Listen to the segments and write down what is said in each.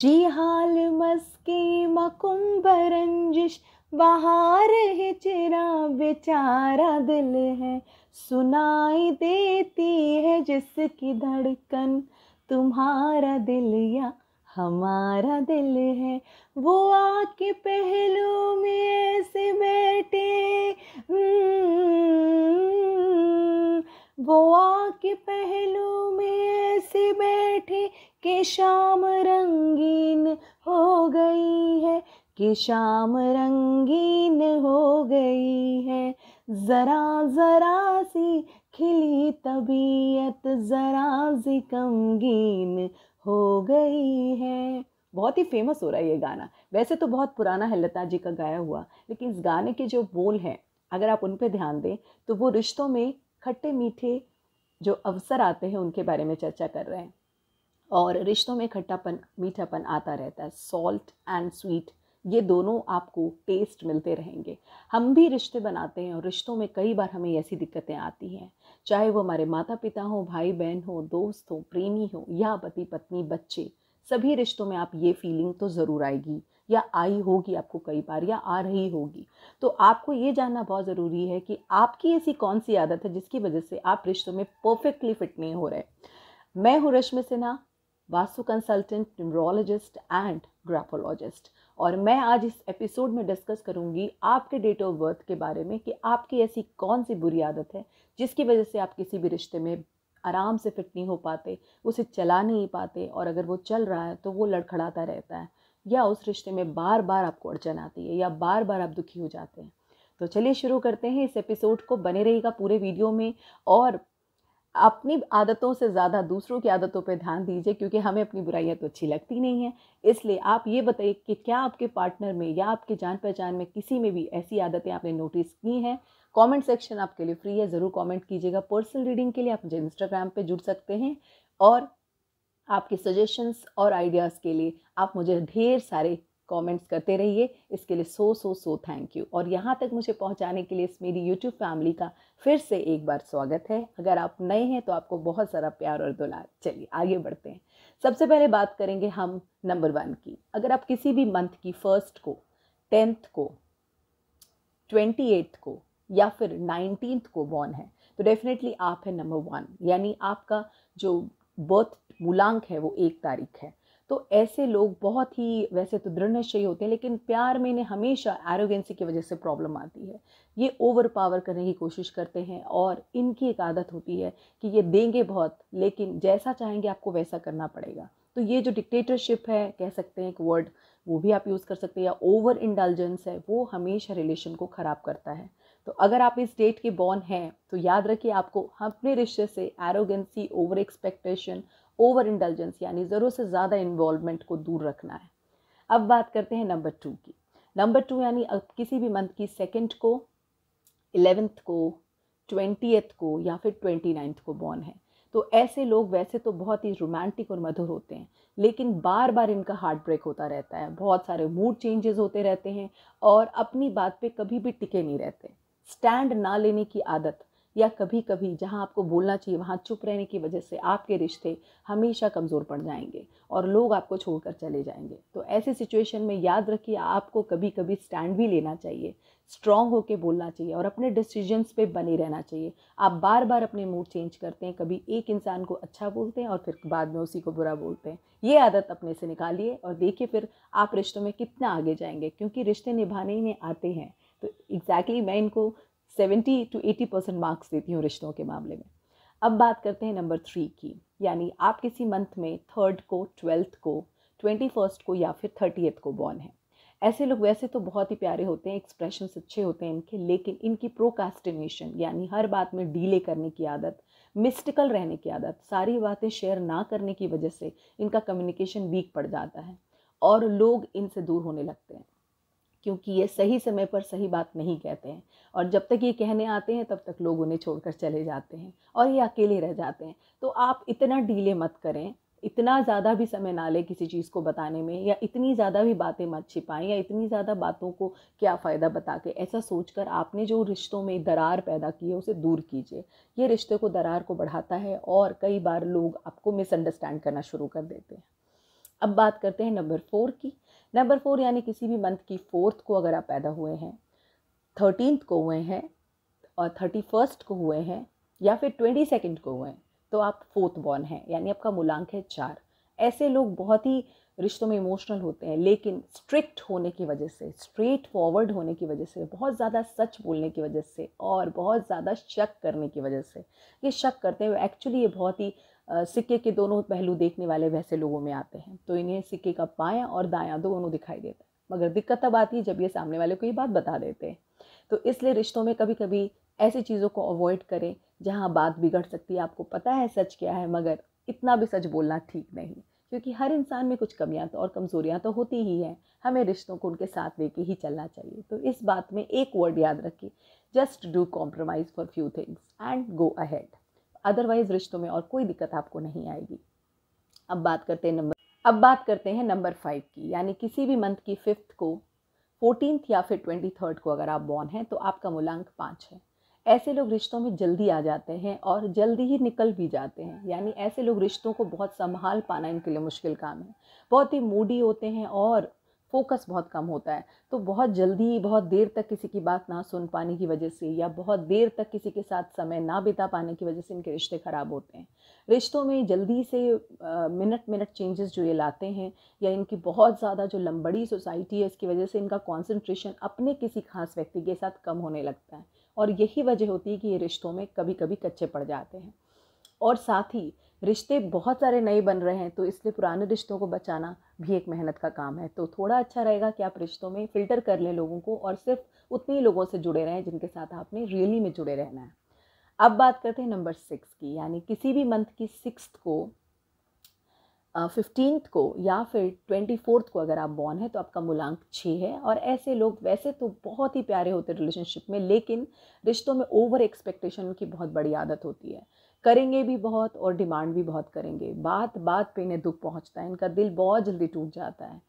जी हाल मस्की मकुम्भ रंजिश बहार है चिरा बेचारा दिल है सुनाई देती है जिसकी धड़कन तुम्हारा दिल या हमारा दिल है वो आके पहलू में ऐसे बैठे हम्म, वो आके पहलू शाम रंगीन हो गई है कि शाम रंगीन हो गई है ज़रा ज़रा सी खिली तबीयत ज़रा सी गमगीन हो गई है बहुत ही फेमस हो रहा है ये गाना वैसे तो बहुत पुराना है लता जी का गाया हुआ लेकिन इस गाने के जो बोल हैं अगर आप उन पर ध्यान दें तो वो रिश्तों में खट्टे मीठे जो अवसर आते हैं उनके बारे में चर्चा कर रहे हैं और रिश्तों में खट्टापन मीठापन आता रहता है सॉल्ट एंड स्वीट ये दोनों आपको टेस्ट मिलते रहेंगे हम भी रिश्ते बनाते हैं और रिश्तों में कई बार हमें ऐसी दिक्कतें आती हैं चाहे वो हमारे माता पिता हों भाई बहन हो दोस्त हो प्रेमी हो या पति पत्नी बच्चे सभी रिश्तों में आप ये फीलिंग तो ज़रूर आएगी या आई होगी आपको कई बार या आ रही होगी तो आपको ये जानना बहुत ज़रूरी है कि आपकी ऐसी कौन सी आदत है जिसकी वजह से आप रिश्तों में परफेक्टली फिट नहीं हो रहे मैं हूँ Rashmi Sinha vastu consultant numerologist and graphologist और मैं आज इस एपिसोड में डिस्कस करूंगी आपके डेट ऑफ बर्थ के बारे में कि आपकी ऐसी कौन सी बुरी आदत है जिसकी वजह से आप किसी भी रिश्ते में आराम से फिट नहीं हो पाते उसे चला नहीं पाते और अगर वो चल रहा है तो वो लड़खड़ाता रहता है या उस रिश्ते में बार बार आपको अड़चन आती है या बार बार आप दुखी हो जाते हैं तो चलिए शुरू करते हैं इस एपिसोड को बने रहेगा पूरे वीडियो में और अपनी आदतों से ज़्यादा दूसरों की आदतों पर ध्यान दीजिए क्योंकि हमें अपनी बुराइयाँ तो अच्छी लगती नहीं है इसलिए आप ये बताइए कि क्या आपके पार्टनर में या आपके जान पहचान में किसी में भी ऐसी आदतें आपने नोटिस की हैं कमेंट सेक्शन आपके लिए फ्री है ज़रूर कमेंट कीजिएगा पर्सनल रीडिंग के लिए आप मुझे इंस्टाग्राम पर जुड़ सकते हैं और आपके सजेशंस और आइडियाज़ के लिए आप मुझे ढेर सारे कमेंट्स करते रहिए इसके लिए सो सो सो थैंक यू और यहाँ तक मुझे पहुँचाने के लिए इस मेरी यूट्यूब फैमिली का फिर से एक बार स्वागत है अगर आप नए हैं तो आपको बहुत सारा प्यार और दुलार चलिए आगे बढ़ते हैं सबसे पहले बात करेंगे हम नंबर वन की अगर आप किसी भी मंथ की फर्स्ट को टेंथ को ट्वेंटी को या फिर नाइनटीन को बॉर्न है तो डेफिनेटली आप है नंबर वन यानी आपका जो बर्थ मूलांक है वो एक तारीख है तो ऐसे लोग बहुत ही वैसे तो दृढ़ निश्चय होते हैं लेकिन प्यार में इन्हें हमेशा एरोगेंसी की वजह से प्रॉब्लम आती है ये ओवर पावर करने की कोशिश करते हैं और इनकी एक आदत होती है कि ये देंगे बहुत लेकिन जैसा चाहेंगे आपको वैसा करना पड़ेगा तो ये जो डिक्टेटरशिप है कह सकते हैं एक वर्ड वो भी आप यूज़ कर सकते हैं या ओवर इंडल्जेंस है वो हमेशा रिलेशन को ख़राब करता है तो अगर आप इस डेट के बॉर्न हैं तो याद रखिए आपको अपने रिश्ते से arrogance over expectation over intelligence यानी ज़रूरत से ज़्यादा इन्वॉल्वमेंट को दूर रखना है अब बात करते हैं नंबर टू की नंबर टू यानी अब किसी भी मंथ की सेकेंड को एलेवेंथ को ट्वेंटीथ को या फिर ट्वेंटी नाइन्थ को बॉर्न है तो ऐसे लोग वैसे तो बहुत ही रोमांटिक और मधुर होते हैं लेकिन बार बार इनका हार्ट ब्रेक होता रहता है बहुत सारे मूड चेंजेस होते रहते हैं और अपनी बात पे कभी भी टिके नहीं रहते स्टैंड ना लेने की आदत या कभी कभी जहाँ आपको बोलना चाहिए वहाँ चुप रहने की वजह से आपके रिश्ते हमेशा कमज़ोर पड़ जाएंगे और लोग आपको छोड़कर चले जाएंगे तो ऐसे सिचुएशन में याद रखिए आपको कभी कभी स्टैंड भी लेना चाहिए स्ट्रॉन्ग होकर बोलना चाहिए और अपने डिसीजंस पे बने रहना चाहिए आप बार बार अपने मूड चेंज करते हैं कभी एक इंसान को अच्छा बोलते हैं और फिर बाद में उसी को बुरा बोलते हैं ये आदत अपने से निकालिए और देखिए फिर आप रिश्तों में कितना आगे जाएंगे क्योंकि रिश्ते निभाने ही में आते हैं तो एग्जैक्टली exactly मैं इनको seventy two eighty percent marks देती हूँ रिश्तों के मामले में अब बात करते हैं नंबर थ्री की यानी आप किसी मंथ में थर्ड को ट्वेल्थ को ट्वेंटी फर्स्ट को या फिर थर्टी को बॉर्न है ऐसे लोग वैसे तो बहुत ही प्यारे होते हैं एक्सप्रेशन अच्छे होते हैं इनके लेकिन इनकी प्रोकास्टिनेशन यानी हर बात में डीले करने की आदत मिस्टिकल रहने की आदत सारी बातें शेयर ना करने की वजह से इनका कम्युनिकेशन वीक पड़ जाता है और लोग इनसे दूर होने लगते हैं क्योंकि ये सही समय पर सही बात नहीं कहते हैं और जब तक ये कहने आते हैं तब तक लोग उन्हें छोड़कर चले जाते हैं और ये अकेले रह जाते हैं तो आप इतना डीले मत करें इतना ज़्यादा भी समय ना लें किसी चीज़ को बताने में या इतनी ज़्यादा भी बातें मत छिपाएं या इतनी ज़्यादा बातों को क्या फ़ायदा बता के ऐसा सोचकर आपने जो रिश्तों में दरार पैदा की है उसे दूर कीजिए ये रिश्ते को दरार को बढ़ाता है और कई बार लोग आपको मिसअंडरस्टैंड करना शुरू कर देते हैं अब बात करते हैं नंबर फोर की नंबर फोर यानी किसी भी मंथ की फोर्थ को अगर आप पैदा हुए हैं थर्टीनथ को हुए हैं और थर्टी फर्स्ट को हुए हैं या फिर ट्वेंटी सेकेंड को हुए हैं तो आप फोर्थ बॉर्न हैं यानी आपका मूलांक है चार ऐसे लोग बहुत ही रिश्तों में इमोशनल होते हैं लेकिन स्ट्रिक्ट होने की वजह से स्ट्रेट फॉरवर्ड होने की वजह से बहुत ज़्यादा सच बोलने की वजह से और बहुत ज़्यादा शक करने की वजह से ये शक करते हैं एक्चुअली ये बहुत ही सिक्के के दोनों पहलू देखने वाले वैसे लोगों में आते हैं तो इन्हें सिक्के का पाया और दाया दोनों दिखाई देता है मगर दिक्कत तब आती है जब ये सामने वाले को ये बात बता देते हैं तो इसलिए रिश्तों में कभी कभी ऐसी चीज़ों को अवॉइड करें जहाँ बात बिगड़ सकती है आपको पता है सच क्या है मगर इतना भी सच बोलना ठीक नहीं क्योंकि हर इंसान में कुछ कमियां तो और कमज़ोरियां तो होती ही हैं हमें रिश्तों को उनके साथ लेके ही चलना चाहिए तो इस बात में एक वर्ड याद रखें just do compromise for few things and go ahead otherwise रिश्तों में और कोई दिक्कत आपको नहीं आएगी अब बात करते हैं नंबर अब बात करते हैं नंबर फाइव की यानी किसी भी मंथ की फिफ्थ को फोर्टीन या फिर ट्वेंटी थर्ड को अगर आप बॉर्न हैं तो आपका मूलांक पाँच है ऐसे लोग रिश्तों में जल्दी आ जाते हैं और जल्दी ही निकल भी जाते हैं यानी ऐसे लोग रिश्तों को बहुत संभाल पाना इनके लिए मुश्किल काम है बहुत ही मूडी होते हैं और फोकस बहुत कम होता है तो बहुत जल्दी बहुत देर तक किसी की बात ना सुन पाने की वजह से या बहुत देर तक किसी के साथ समय ना बिता पाने की वजह से इनके रिश्ते ख़राब होते हैं रिश्तों में जल्दी से मिनट मिनट चेंजेस जो ये लाते हैं या इनकी बहुत ज़्यादा जो लंबड़ी सोसाइटी है इसकी वजह से इनका कॉन्सेंट्रेशन अपने किसी खास व्यक्ति के साथ कम होने लगता है और यही वजह होती है कि ये रिश्तों में कभी कभी कच्चे पड़ जाते हैं और साथ ही रिश्ते बहुत सारे नए बन रहे हैं तो इसलिए पुराने रिश्तों को बचाना भी एक मेहनत का काम है तो थोड़ा अच्छा रहेगा कि आप रिश्तों में फ़िल्टर कर लें लोगों को और सिर्फ उतने ही लोगों से जुड़े रहें जिनके साथ आपने रियली में जुड़े रहना है अब बात करते हैं नंबर सिक्स की यानी किसी भी मंथ की सिक्स को फिफ्टीन को या फिर ट्वेंटी फोर्थ को अगर आप बॉर्न है तो आपका मूलांक छः है और ऐसे लोग वैसे तो बहुत ही प्यारे होते रिलेशनशिप में लेकिन रिश्तों में ओवर एक्सपेक्टेशन की बहुत बड़ी आदत होती है करेंगे भी बहुत और डिमांड भी बहुत करेंगे बात बात पे इन्हें दुख पहुंचता है इनका दिल बहुत जल्दी टूट जाता है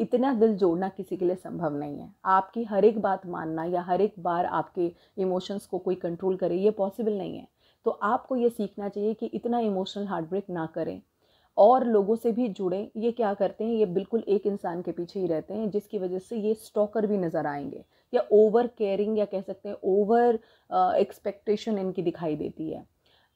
इतना दिल जोड़ना किसी के लिए संभव नहीं है आपकी हर एक बात मानना या हर एक बार आपके इमोशंस को कोई कंट्रोल करे ये पॉसिबल नहीं है तो आपको ये सीखना चाहिए कि इतना इमोशनल हार्ट ब्रेक ना करें और लोगों से भी जुड़ें ये क्या करते हैं ये बिल्कुल एक इंसान के पीछे ही रहते हैं जिसकी वजह से ये स्टॉकर भी नज़र आएंगे या ओवर केयरिंग या कह सकते हैं ओवर एक्सपेक्टेशन इनकी दिखाई देती है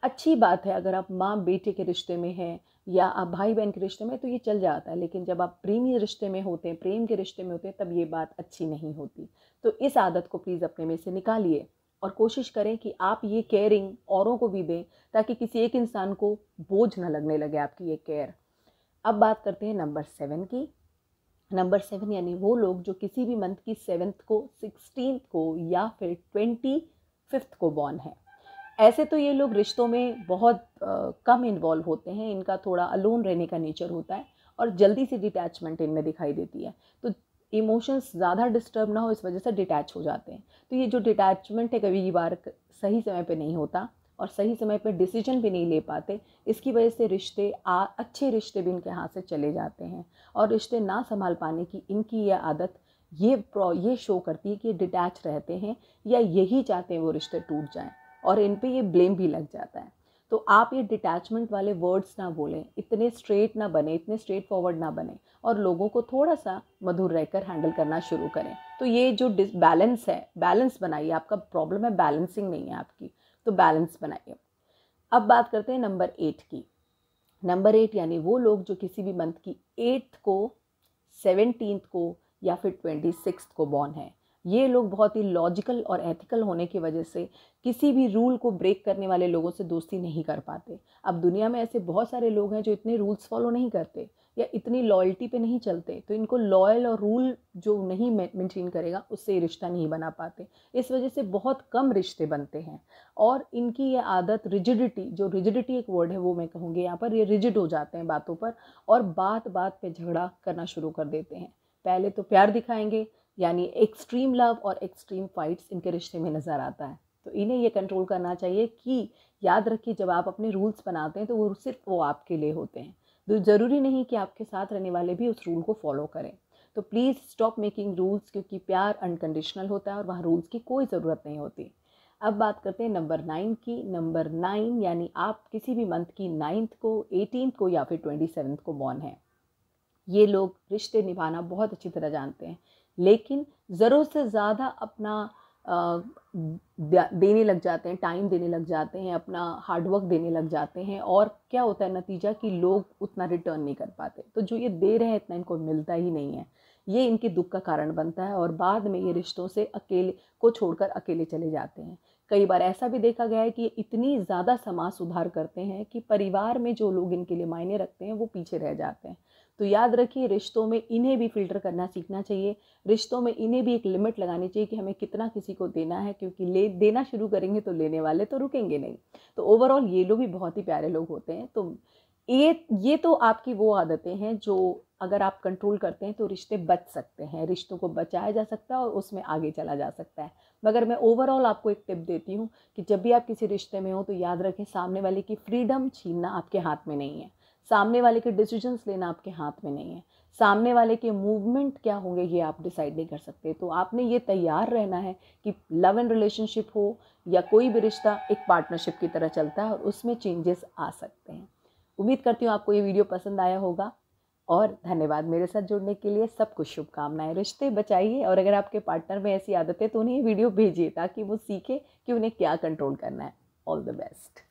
अच्छी बात है अगर आप माँ बेटे के रिश्ते में हैं या आप भाई बहन के रिश्ते में तो ये चल जाता है लेकिन जब आप प्रेमी रिश्ते में होते हैं प्रेम के रिश्ते में होते हैं तब ये बात अच्छी नहीं होती तो इस आदत को प्लीज़ अपने में से निकालिए और कोशिश करें कि आप ये केयरिंग औरों को भी दें ताकि किसी एक इंसान को बोझ ना लगने लगे आपकी ये केयर अब बात करते हैं नंबर सेवन की नंबर सेवन यानी वो लोग जो किसी भी मंथ की सेवन्थ को सिक्सटीन को या फिर ट्वेंटी फिफ्थ को बॉर्न है ऐसे तो ये लोग रिश्तों में बहुत कम इन्वॉल्व होते हैं इनका थोड़ा अलोन रहने का नेचर होता है और जल्दी से डिटैचमेंट इनमें दिखाई देती है तो इमोशंस ज़्यादा डिस्टर्ब ना हो इस वजह से डिटैच हो जाते हैं तो ये जो डिटैचमेंट है कभी बार सही समय पे नहीं होता और सही समय पे डिसीजन भी नहीं ले पाते इसकी वजह से रिश्ते आ अच्छे रिश्ते भी इनके हाथ से चले जाते हैं और रिश्ते ना संभाल पाने की इनकी यह आदत ये प्रॉ ये शो करती है कि डिटैच रहते हैं या यही चाहते हैं वो रिश्ते टूट जाएँ और इन पर ये ब्लेम भी लग जाता है तो आप ये डिटैचमेंट वाले वर्ड्स ना बोलें इतने स्ट्रेट ना बने इतने स्ट्रेट फॉरवर्ड ना बने और लोगों को थोड़ा सा मधुर रहकर हैंडल करना शुरू करें तो ये जो डिस बैलेंस है बैलेंस बनाइए आपका प्रॉब्लम है बैलेंसिंग नहीं है आपकी तो बैलेंस बनाइए अब बात करते हैं नंबर एट की नंबर एट यानी वो लोग जो किसी भी मंथ की एट्थ को सेवनटीन को या फिर ट्वेंटी सिक्स को बॉर्न है ये लोग बहुत ही लॉजिकल और एथिकल होने की वजह से किसी भी रूल को ब्रेक करने वाले लोगों से दोस्ती नहीं कर पाते अब दुनिया में ऐसे बहुत सारे लोग हैं जो इतने रूल्स फॉलो नहीं करते या इतनी लॉयल्टी पे नहीं चलते तो इनको लॉयल और रूल जो नहीं मेंटेन करेगा उससे रिश्ता नहीं बना पाते इस वजह से बहुत कम रिश्ते बनते हैं और इनकी ये आदत रिजिडिटी जो रिजिडिटी एक वर्ड है वो मैं कहूँगी यहाँ पर ये रिजिड हो जाते हैं बातों पर और बात बात पे झगड़ा करना शुरू कर देते हैं पहले तो प्यार दिखाएंगे यानी एक्सट्रीम लव और एक्सट्रीम फाइट्स इनके रिश्ते में नज़र आता है तो इन्हें ये कंट्रोल करना चाहिए कि याद रखिए जब आप अपने रूल्स बनाते हैं तो वो सिर्फ वो आपके लिए होते हैं तो ज़रूरी नहीं कि आपके साथ रहने वाले भी उस रूल को फॉलो करें तो प्लीज़ स्टॉप मेकिंग रूल्स क्योंकि प्यार अनकंडीशनल होता है और वहाँ रूल्स की कोई ज़रूरत नहीं होती अब बात करते हैं नंबर नाइन की नंबर नाइन यानी आप किसी भी मंथ की नाइन्थ को एटीन को या फिर ट्वेंटी सेवन्थ को बॉर्न है ये लोग रिश्ते निभाना बहुत अच्छी तरह जानते हैं लेकिन ज़रूरत से ज़्यादा अपना देने लग जाते हैं टाइम देने लग जाते हैं अपना हार्डवर्क देने लग जाते हैं और क्या होता है नतीजा कि लोग उतना रिटर्न नहीं कर पाते तो जो ये दे रहे हैं इतना इनको मिलता ही नहीं है ये इनके दुख का कारण बनता है और बाद में ये रिश्तों से अकेले को छोड़कर अकेले चले जाते हैं कई बार ऐसा भी देखा गया है कि इतनी ज़्यादा समाज सुधार करते हैं कि परिवार में जो लोग इनके लिए मायने रखते हैं वो पीछे रह जाते हैं तो याद रखिए रिश्तों में इन्हें भी फ़िल्टर करना सीखना चाहिए रिश्तों में इन्हें भी एक लिमिट लगानी चाहिए कि हमें कितना किसी को देना है क्योंकि ले देना शुरू करेंगे तो लेने वाले तो रुकेंगे नहीं तो ओवरऑल ये लोग भी बहुत ही प्यारे लोग होते हैं तो ये ये तो आपकी वो आदतें हैं जो अगर आप कंट्रोल करते हैं तो रिश्ते बच सकते हैं रिश्तों को बचाया जा सकता है और उसमें आगे चला जा सकता है मगर मैं ओवरऑल आपको एक टिप देती हूँ कि जब भी आप किसी रिश्ते में हो तो याद रखें सामने वाले की फ्रीडम छीनना आपके हाथ में नहीं है सामने वाले के डिसीजंस लेना आपके हाथ में नहीं है सामने वाले के मूवमेंट क्या होंगे ये आप डिसाइड नहीं कर सकते तो आपने ये तैयार रहना है कि लव एंड रिलेशनशिप हो या कोई भी रिश्ता एक पार्टनरशिप की तरह चलता है और उसमें चेंजेस आ सकते हैं उम्मीद करती हूँ आपको ये वीडियो पसंद आया होगा और धन्यवाद मेरे साथ जुड़ने के लिए सब कुछ शुभकामनाएं रिश्ते बचाइए और अगर आपके पार्टनर में ऐसी आदतें तो उन्हें वीडियो भेजिए ताकि वो सीखे कि उन्हें क्या कंट्रोल करना है ऑल द बेस्ट